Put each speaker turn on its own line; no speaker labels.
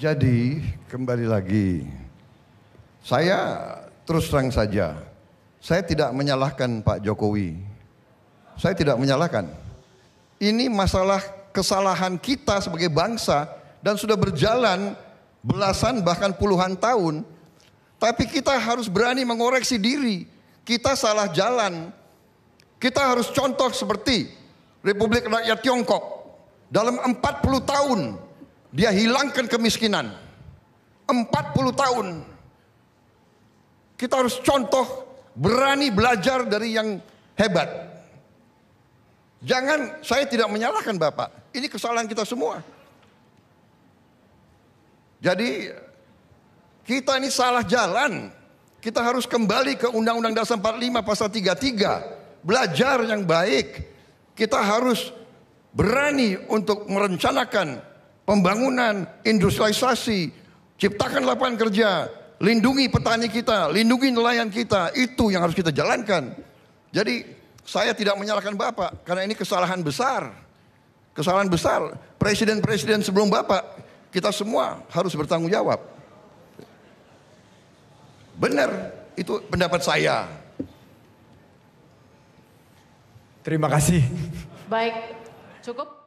Jadi kembali lagi, saya terus terang saja, saya tidak menyalahkan Pak Jokowi. Saya tidak menyalahkan. Ini masalah kesalahan kita sebagai bangsa dan sudah berjalan belasan bahkan puluhan tahun. Tapi kita harus berani mengoreksi diri. Kita salah jalan. Kita harus contoh seperti Republik Rakyat Tiongkok. Dalam 40 tahun dia hilangkan kemiskinan. 40 tahun. Kita harus contoh berani belajar dari yang hebat. Jangan saya tidak menyalahkan Bapak. Ini kesalahan kita semua. Jadi kita ini salah jalan. Kita harus kembali ke Undang-Undang Dasar 45 pasal 33. Belajar yang baik. Kita harus berani untuk merencanakan pembangunan, industrialisasi, ciptakan lapangan kerja, lindungi petani kita, lindungi nelayan kita, itu yang harus kita jalankan. Jadi saya tidak menyalahkan Bapak karena ini kesalahan besar. Kesalahan besar presiden-presiden sebelum Bapak kita semua harus bertanggung jawab. Benar, itu pendapat saya. Terima kasih. Baik, cukup.